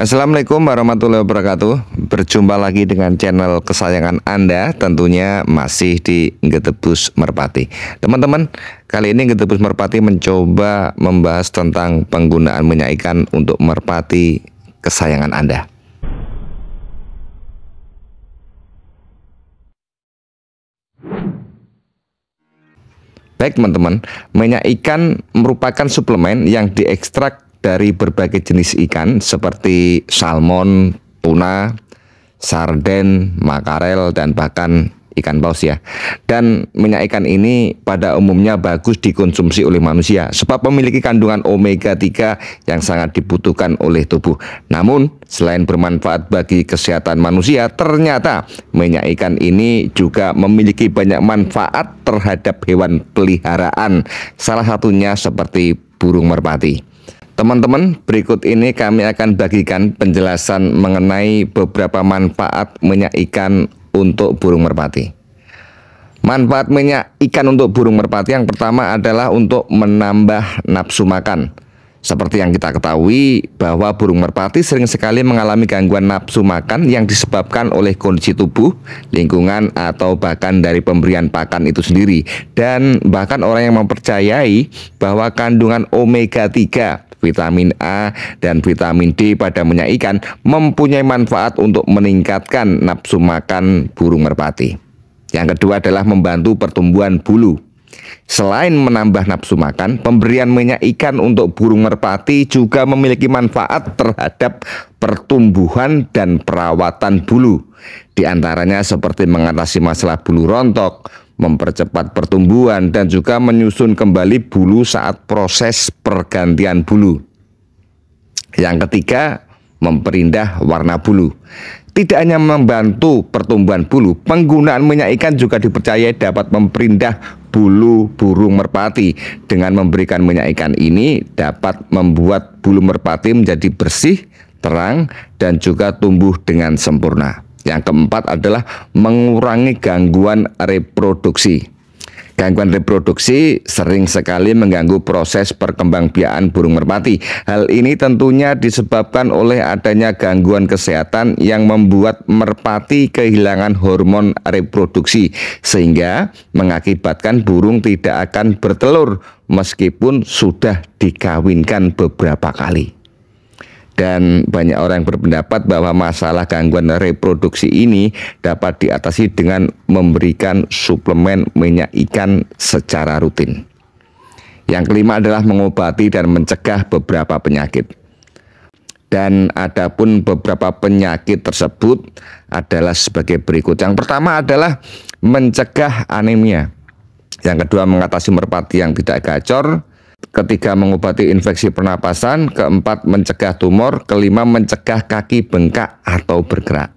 Assalamualaikum warahmatullahi wabarakatuh Berjumpa lagi dengan channel kesayangan Anda Tentunya masih di Getebus Merpati Teman-teman, kali ini Getebus Merpati mencoba membahas tentang penggunaan minyak ikan untuk merpati kesayangan Anda Baik teman-teman, minyak ikan merupakan suplemen yang diekstrak dari berbagai jenis ikan seperti salmon, tuna, sarden, makarel, dan bahkan ikan paus ya. Dan minyak ikan ini pada umumnya bagus dikonsumsi oleh manusia sebab memiliki kandungan omega 3 yang sangat dibutuhkan oleh tubuh. Namun, selain bermanfaat bagi kesehatan manusia, ternyata minyak ikan ini juga memiliki banyak manfaat terhadap hewan peliharaan. Salah satunya seperti burung merpati. Teman-teman, berikut ini kami akan bagikan penjelasan mengenai beberapa manfaat minyak ikan untuk burung merpati. Manfaat minyak ikan untuk burung merpati yang pertama adalah untuk menambah nafsu makan. Seperti yang kita ketahui bahwa burung merpati sering sekali mengalami gangguan nafsu makan yang disebabkan oleh kondisi tubuh, lingkungan atau bahkan dari pemberian pakan itu sendiri. Dan bahkan orang yang mempercayai bahwa kandungan omega 3 vitamin A dan vitamin D pada minyak ikan mempunyai manfaat untuk meningkatkan nafsu makan burung merpati. Yang kedua adalah membantu pertumbuhan bulu. Selain menambah nafsu makan, pemberian minyak ikan untuk burung merpati juga memiliki manfaat terhadap pertumbuhan dan perawatan bulu. Di antaranya seperti mengatasi masalah bulu rontok, mempercepat pertumbuhan dan juga menyusun kembali bulu saat proses pergantian bulu. Yang ketiga, memperindah warna bulu. Tidak hanya membantu pertumbuhan bulu, penggunaan minyak ikan juga dipercaya dapat memperindah bulu burung merpati. Dengan memberikan minyak ikan ini dapat membuat bulu merpati menjadi bersih, terang, dan juga tumbuh dengan sempurna. Yang keempat adalah mengurangi gangguan reproduksi. Gangguan reproduksi sering sekali mengganggu proses perkembangbiakan burung merpati. Hal ini tentunya disebabkan oleh adanya gangguan kesehatan yang membuat merpati kehilangan hormon reproduksi sehingga mengakibatkan burung tidak akan bertelur meskipun sudah dikawinkan beberapa kali dan banyak orang yang berpendapat bahwa masalah gangguan reproduksi ini dapat diatasi dengan memberikan suplemen minyak ikan secara rutin. Yang kelima adalah mengobati dan mencegah beberapa penyakit. Dan adapun beberapa penyakit tersebut adalah sebagai berikut. Yang pertama adalah mencegah anemia. Yang kedua mengatasi merpati yang tidak gacor ketiga mengobati infeksi pernapasan, keempat mencegah tumor, kelima mencegah kaki bengkak atau bergerak.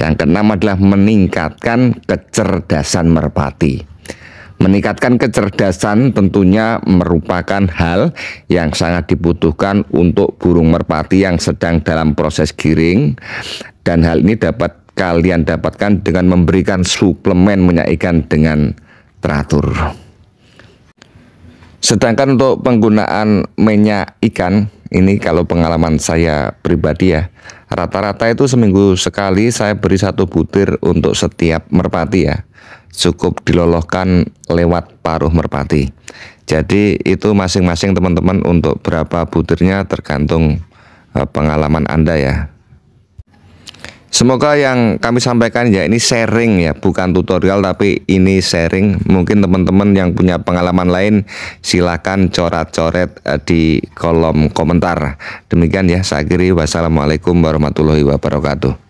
Yang keenam adalah meningkatkan kecerdasan merpati. Meningkatkan kecerdasan tentunya merupakan hal yang sangat dibutuhkan untuk burung merpati yang sedang dalam proses giring dan hal ini dapat kalian dapatkan dengan memberikan suplemen minyak ikan dengan teratur. Sedangkan untuk penggunaan minyak ikan ini kalau pengalaman saya pribadi ya rata-rata itu seminggu sekali saya beri satu butir untuk setiap merpati ya cukup dilolohkan lewat paruh merpati jadi itu masing-masing teman-teman untuk berapa butirnya tergantung eh, pengalaman Anda ya Semoga yang kami sampaikan ya ini sharing ya, bukan tutorial tapi ini sharing. Mungkin teman-teman yang punya pengalaman lain silakan coret-coret eh, di kolom komentar. Demikian ya, saya akhiri. Wassalamualaikum warahmatullahi wabarakatuh.